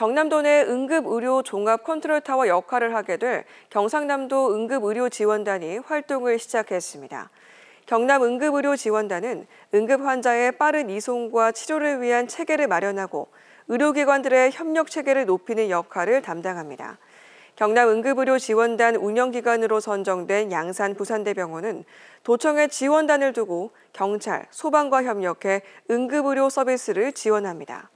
경남도 내 응급의료 종합 컨트롤타워 역할을 하게 될 경상남도 응급의료지원단이 활동을 시작했습니다. 경남 응급의료지원단은 응급 환자의 빠른 이송과 치료를 위한 체계를 마련하고 의료기관들의 협력 체계를 높이는 역할을 담당합니다. 경남 응급의료지원단 운영기관으로 선정된 양산 부산대병원은 도청에 지원단을 두고 경찰, 소방과 협력해 응급의료 서비스를 지원합니다.